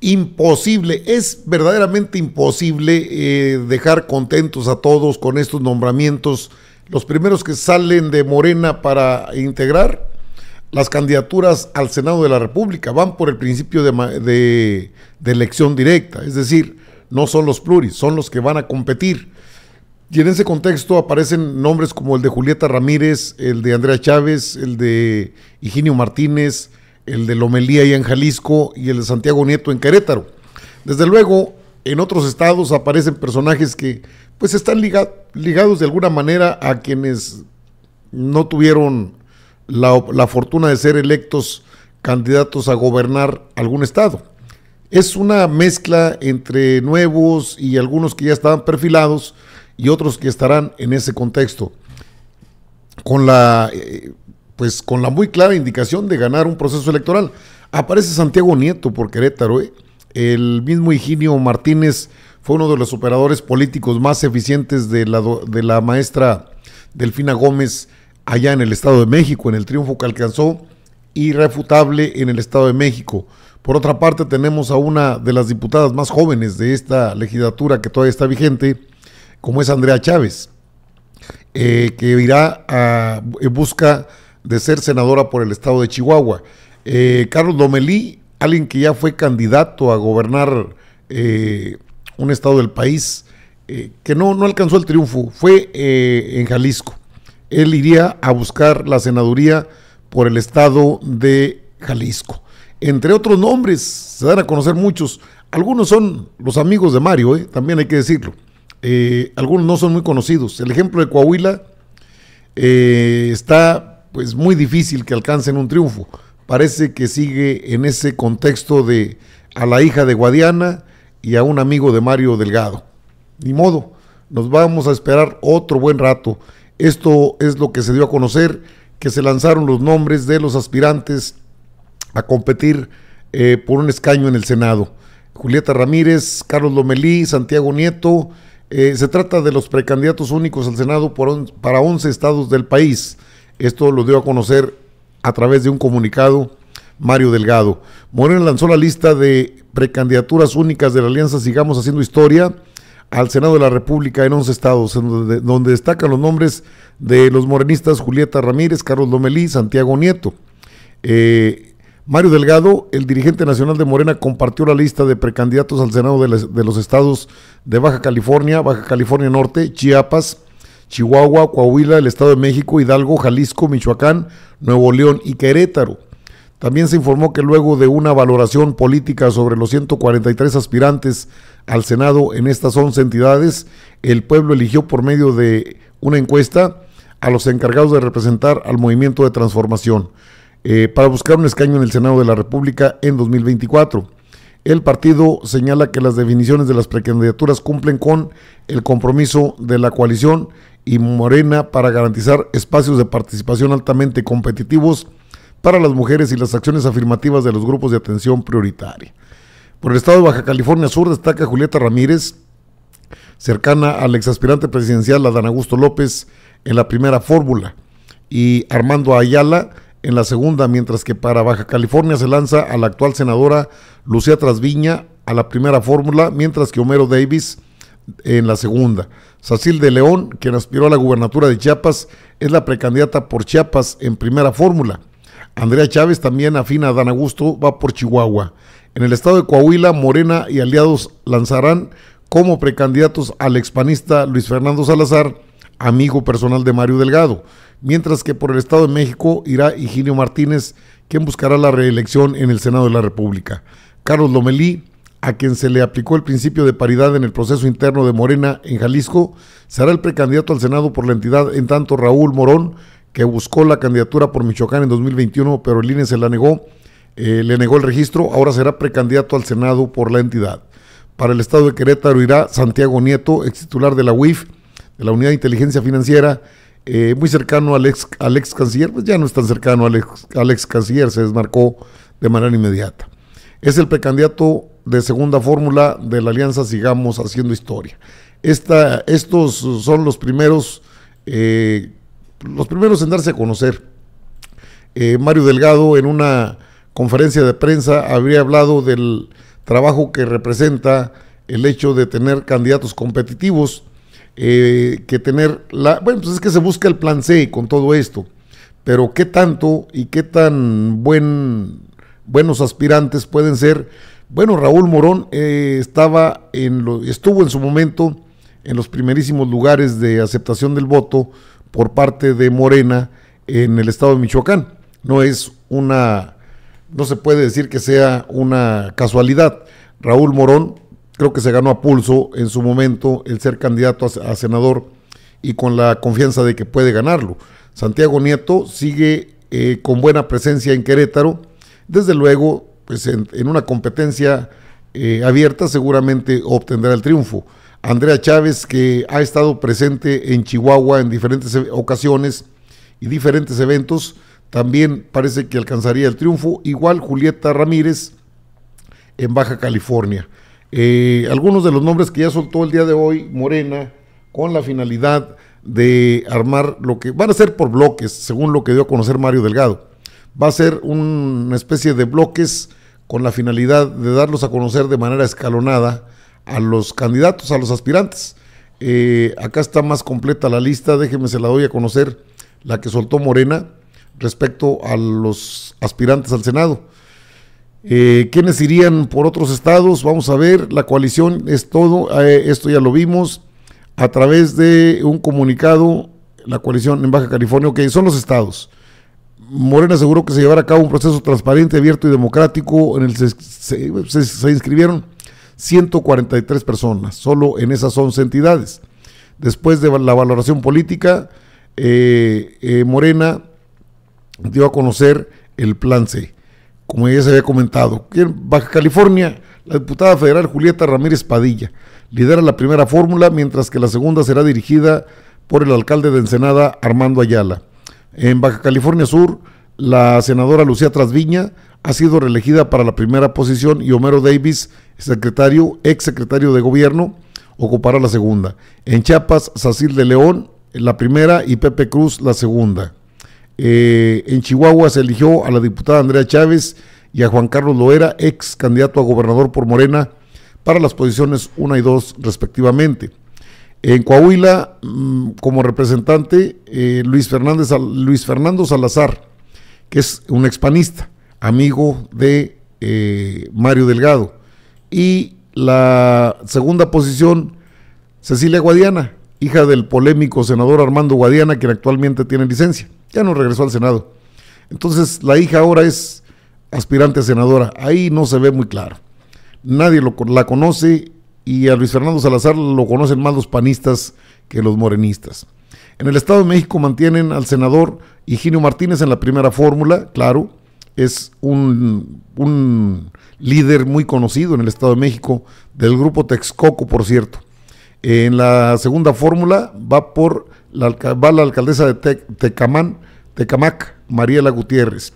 imposible, es verdaderamente imposible eh, dejar contentos a todos con estos nombramientos. Los primeros que salen de Morena para integrar las candidaturas al Senado de la República van por el principio de, de elección directa, es decir, no son los pluris, son los que van a competir. Y en ese contexto aparecen nombres como el de Julieta Ramírez, el de Andrea Chávez, el de Higinio Martínez, el de Lomelía y en Jalisco y el de Santiago Nieto en Querétaro. Desde luego, en otros estados aparecen personajes que pues están ligados de alguna manera a quienes no tuvieron la, fortuna de ser electos candidatos a gobernar algún estado. Es una mezcla entre nuevos y algunos que ya estaban perfilados y otros que estarán en ese contexto. Con la eh, pues con la muy clara indicación de ganar un proceso electoral. Aparece Santiago Nieto por Querétaro, ¿eh? el mismo Higinio Martínez fue uno de los operadores políticos más eficientes de la, de la maestra Delfina Gómez allá en el Estado de México, en el triunfo que alcanzó, irrefutable en el Estado de México. Por otra parte, tenemos a una de las diputadas más jóvenes de esta legislatura que todavía está vigente, como es Andrea Chávez, eh, que irá a, busca de ser senadora por el estado de Chihuahua. Eh, Carlos Domelí, alguien que ya fue candidato a gobernar eh, un estado del país, eh, que no, no alcanzó el triunfo, fue en Jalisco. Él iría a buscar la senaduría por el estado de Jalisco. Entre otros nombres, se dan a conocer muchos. Algunos son los amigos de Mario, también hay que decirlo. algunos no son muy conocidos. El ejemplo de Coahuila está pues muy difícil que alcancen un triunfo. Parece que sigue en ese contexto de a la hija de Guadiana y a un amigo de Mario Delgado. Ni modo, nos vamos a esperar otro buen rato. Esto es lo que se dio a conocer, que se lanzaron los nombres de los aspirantes a competir eh, por un escaño en el Senado. Julieta Ramírez, Carlos Lomelí, Santiago Nieto. Eh, se trata de los precandidatos únicos al Senado por para 11 estados del país. Esto lo dio a conocer a través de un comunicado Mario Delgado. Morena lanzó la lista de precandidaturas únicas de la Alianza Sigamos Haciendo Historia al Senado de la República en 11 estados, donde, destacan los nombres de los morenistas Julieta Ramírez, Carlos Lomelí, Santiago Nieto. Eh, Mario Delgado, el dirigente nacional de Morena, compartió la lista de precandidatos al Senado de los estados de Baja California, Baja California Norte, Chiapas, Chihuahua, Coahuila, el Estado de México, Hidalgo, Jalisco, Michoacán, Nuevo León y Querétaro. También se informó que luego de una valoración política sobre los 143 aspirantes al Senado en estas 11 entidades, el pueblo eligió por medio de una encuesta a los encargados de representar al movimiento de transformación eh, para buscar un escaño en el Senado de la República en 2024. El partido señala que las definiciones de las precandidaturas cumplen con el compromiso de la coalición y Morena para garantizar espacios de participación altamente competitivos para las mujeres y las acciones afirmativas de los grupos de atención prioritaria. Por el estado de Baja California Sur destaca Julieta Ramírez, cercana al exaspirante presidencial Adán Augusto López en la primera fórmula y Armando Ayala en la segunda, mientras que para Baja California se lanza a la actual senadora Lucía Trasviña a la primera fórmula, mientras que Homero Davis en la segunda. Sacil de León, quien aspiró a la gubernatura de Chiapas, es la precandidata por Chiapas en primera fórmula. Andrea Chávez también afina a Dan Augusto, va por Chihuahua. En el estado de Coahuila, Morena y aliados lanzarán como precandidatos al expanista Luis Fernando Salazar, amigo personal de Mario Delgado, mientras que por el Estado de México irá Higinio Martínez, quien buscará la reelección en el Senado de la República. Carlos Lomelí a quien se le aplicó el principio de paridad en el proceso interno de Morena en Jalisco, será el precandidato al Senado por la entidad, en tanto Raúl Morón, que buscó la candidatura por Michoacán en 2021, pero el INE se la negó, eh, le negó el registro, ahora será precandidato al Senado por la entidad. Para el estado de Querétaro irá Santiago Nieto, ex titular de la UIF, de la Unidad de Inteligencia Financiera, eh, muy cercano al ex, canciller, pues ya no es tan cercano al ex, al ex canciller, se desmarcó de manera inmediata. Es el precandidato de segunda fórmula de la Alianza Sigamos Haciendo Historia. Esta, estos son los primeros, eh, los primeros en darse a conocer. Eh, Mario Delgado en una conferencia de prensa habría hablado del trabajo que representa el hecho de tener candidatos competitivos, eh, que tener la... Bueno, pues es que se busca el plan C con todo esto, pero qué tanto y qué tan buen, buenos aspirantes pueden ser bueno, Raúl Morón eh, estaba en lo, estuvo en su momento en los primerísimos lugares de aceptación del voto por parte de Morena en el estado de Michoacán. No es una, no se puede decir que sea una casualidad. Raúl Morón creo que se ganó a pulso en su momento el ser candidato a, senador y con la confianza de que puede ganarlo. Santiago Nieto sigue eh, con buena presencia en Querétaro. Desde luego, pues en, una competencia eh, abierta seguramente obtendrá el triunfo. Andrea Chávez, que ha estado presente en Chihuahua en diferentes e, ocasiones y diferentes eventos, también parece que alcanzaría el triunfo. Igual Julieta Ramírez en Baja California. Eh, algunos de los nombres que ya soltó el día de hoy, Morena, con la finalidad de armar lo que van a ser por bloques, según lo que dio a conocer Mario Delgado. Va a ser una especie de bloques con la finalidad de darlos a conocer de manera escalonada a los candidatos, a los aspirantes. Eh, acá está más completa la lista, déjeme se la doy a conocer, la que soltó Morena respecto a los aspirantes al Senado. Eh, ¿Quiénes irían por otros estados? Vamos a ver, la coalición es todo, eh, esto ya lo vimos, a través de un comunicado, la coalición en Baja California, ok, son los estados. Morena aseguró que se llevará a cabo un proceso transparente, abierto y democrático. En el se, se, inscribieron 143 personas, solo en esas 11 entidades. Después de la valoración política, eh, eh, Morena dio a conocer el plan C, como ya se había comentado. En Baja California, la diputada federal Julieta Ramírez Padilla lidera la primera fórmula, mientras que la segunda será dirigida por el alcalde de Ensenada, Armando Ayala. En Baja California Sur, la senadora Lucía Trasviña ha sido reelegida para la primera posición y Homero Davis, secretario, ex secretario de gobierno, ocupará la segunda. En Chiapas, Sacil de León, la primera, y Pepe Cruz, la segunda. Eh, en Chihuahua se eligió a la diputada Andrea Chávez y a Juan Carlos Loera, ex candidato a gobernador por Morena, para las posiciones 1 y 2 respectivamente. En Coahuila, mm, como representante, eh, Luis, Fernández, Luis Fernando Salazar, que es un expanista, amigo de eh, Mario Delgado. Y la segunda posición, Cecilia Guadiana, hija del polémico senador Armando Guadiana, quien actualmente tiene licencia. Ya no regresó al Senado. Entonces, la hija ahora es aspirante a senadora. Ahí no se ve muy claro. Nadie la conoce, y a Luis Fernando Salazar lo conocen más los panistas que los morenistas. En el Estado de México mantienen al senador Higinio Martínez en la primera fórmula, claro, es un, líder muy conocido en el Estado de México, del grupo Texcoco, por cierto. Eh, en la segunda fórmula va por la, la alcaldesa de Tecamán, Tecamac, Mariela Gutiérrez.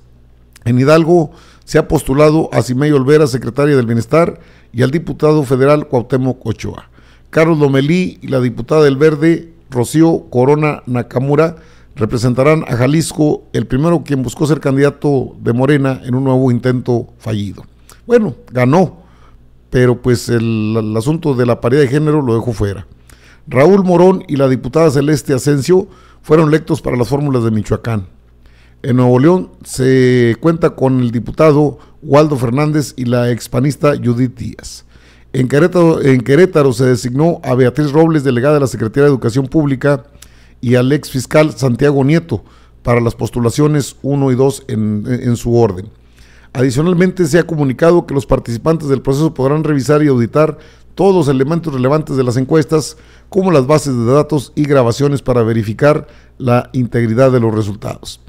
En Hidalgo se ha postulado a Cimey Olvera, secretaria del Bienestar, y al diputado federal Cuauhtémoc Ochoa. Carlos Domelí y la diputada del Verde, Rocío Corona Nakamura, representarán a Jalisco, el primero quien buscó ser candidato de Morena en un nuevo intento fallido. Bueno, ganó, pero pues el, asunto de la paridad de género lo dejó fuera. Raúl Morón y la diputada Celeste Asensio fueron electos para las fórmulas de Michoacán. En Nuevo León se cuenta con el diputado Waldo Fernández y la expanista Judith Díaz. En Querétaro, se designó a Beatriz Robles, delegada de la Secretaría de Educación Pública, y al ex fiscal Santiago Nieto para las postulaciones 1 y 2 en su orden. Adicionalmente, se ha comunicado que los participantes del proceso podrán revisar y auditar todos los elementos relevantes de las encuestas, como las bases de datos y grabaciones para verificar la integridad de los resultados.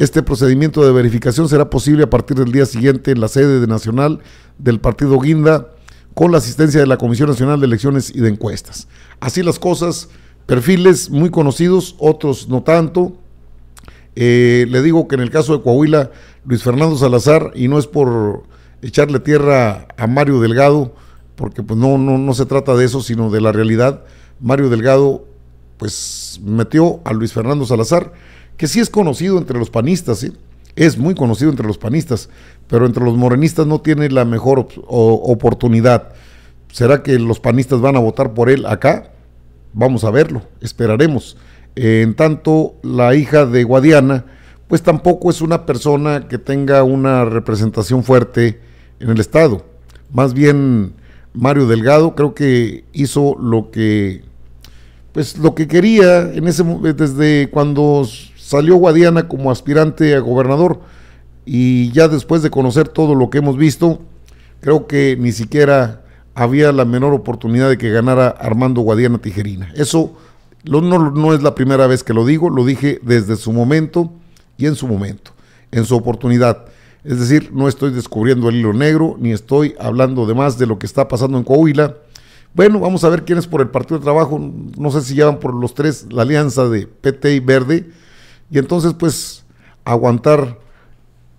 Este procedimiento de verificación será posible a partir del día siguiente en la sede de nacional del Partido Guinda con la asistencia de la Comisión Nacional de Elecciones y de Encuestas. Así las cosas, perfiles muy conocidos, otros no tanto. Eh, le digo que en el caso de Coahuila, Luis Fernando Salazar, y no es por echarle tierra a Mario Delgado, porque pues no, no, no se trata de eso, sino de la realidad. Mario Delgado pues metió a Luis Fernando Salazar que sí es conocido entre los panistas, ¿sí? es muy conocido entre los panistas, pero entre los morenistas no tiene la mejor oportunidad. ¿Será que los panistas van a votar por él acá? Vamos a verlo, esperaremos. En tanto, la hija de Guadiana, pues tampoco es una persona que tenga una representación fuerte en el Estado. Más bien, Mario Delgado creo que hizo lo que, pues lo que quería en ese, desde cuando salió Guadiana como aspirante a gobernador y ya después de conocer todo lo que hemos visto, creo que ni siquiera había la menor oportunidad de que ganara Armando Guadiana Tijerina. Eso no, es la primera vez que lo digo, lo dije desde su momento y en su momento, en su oportunidad. Es decir, no estoy descubriendo el hilo negro, ni estoy hablando de más de lo que está pasando en Coahuila. Bueno, vamos a ver quién es por el Partido de Trabajo, no sé si llevan por los tres, la alianza de PT y Verde, y entonces, pues, aguantar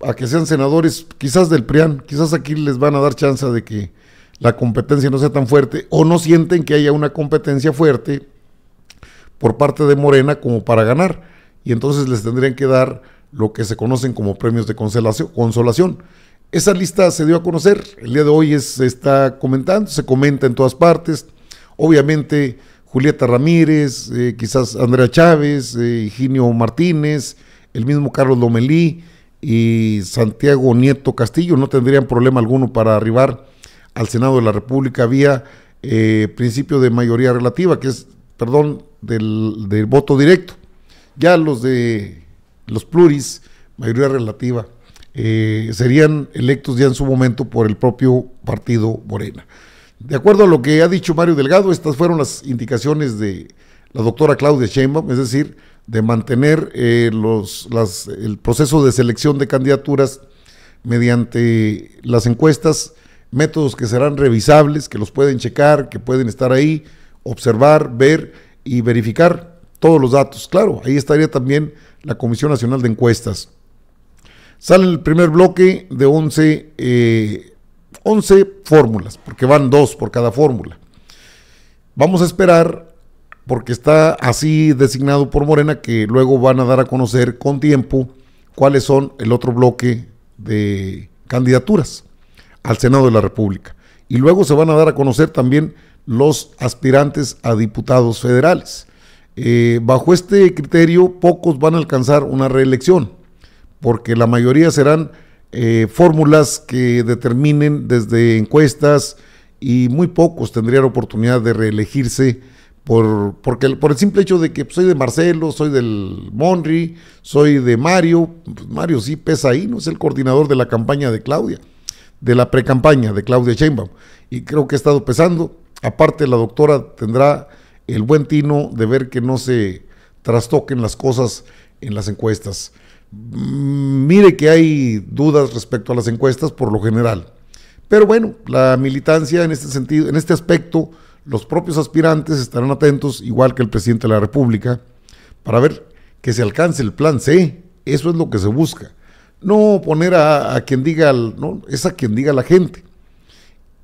a que sean senadores, quizás del PRIAN, quizás aquí les van a dar chance de que la competencia no sea tan fuerte, o no sienten que haya una competencia fuerte por parte de Morena como para ganar. Y entonces les tendrían que dar lo que se conocen como premios de consolación. Esa lista se dio a conocer, el día de hoy se está comentando, se comenta en todas partes. Obviamente Julieta Ramírez, eh, quizás Andrea Chávez, eh, ginio Martínez, el mismo Carlos Lomelí y Santiago Nieto Castillo no tendrían problema alguno para arribar al Senado de la República vía eh, principio de mayoría relativa, que es, perdón, del, voto directo. Ya los de los pluris, mayoría relativa, serían electos ya en su momento por el propio partido Morena. De acuerdo a lo que ha dicho Mario Delgado, estas fueron las indicaciones de la doctora Claudia Sheinbaum, es decir, de mantener eh, el proceso de selección de candidaturas mediante las encuestas, métodos que serán revisables, que los pueden checar, que pueden estar ahí, observar, ver y verificar todos los datos. Claro, ahí estaría también la Comisión Nacional de Encuestas. Sale el primer bloque de 11 11 fórmulas, porque van dos por cada fórmula. Vamos a esperar, porque está así designado por Morena, que luego van a dar a conocer con tiempo cuáles son el otro bloque de candidaturas al Senado de la República. Y luego se van a dar a conocer también los aspirantes a diputados federales. Eh, bajo este criterio, pocos van a alcanzar una reelección, porque la mayoría serán eh, fórmulas que determinen desde encuestas y muy pocos tendrían oportunidad de reelegirse por, porque, por el simple hecho de que pues, soy de Marcelo, soy del Monri, soy de Mario. Pues, Mario sí pesa ahí, no es el coordinador de la campaña de Claudia, de la precampaña de Claudia Sheinbaum. Y creo que ha estado pesando. Aparte, la doctora tendrá el buen tino de ver que no se trastoquen las cosas en las encuestas. Mire que hay dudas respecto a las encuestas por lo general. Pero bueno, la militancia en este sentido, en este aspecto, los propios aspirantes estarán atentos, igual que el presidente de la República, para ver que se alcance el plan C. Eso es lo que se busca. No poner a, quien diga, no, es a quien diga la gente.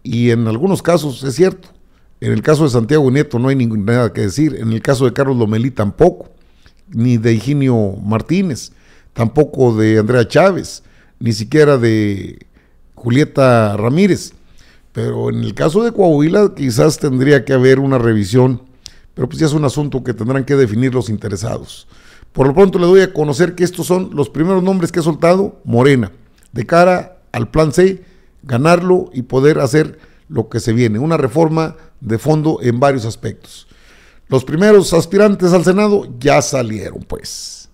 Y en algunos casos es cierto. En el caso de Santiago Nieto no hay nada que decir. En el caso de Carlos Lomelí tampoco. Ni de Higinio Martínez tampoco de Andrea Chávez, ni siquiera de Julieta Ramírez. Pero en el caso de Coahuila quizás tendría que haber una revisión, pero pues ya es un asunto que tendrán que definir los interesados. Por lo pronto le doy a conocer que estos son los primeros nombres que ha soltado Morena, de cara al plan C, ganarlo y poder hacer lo que se viene, una reforma de fondo en varios aspectos. Los primeros aspirantes al Senado ya salieron, pues.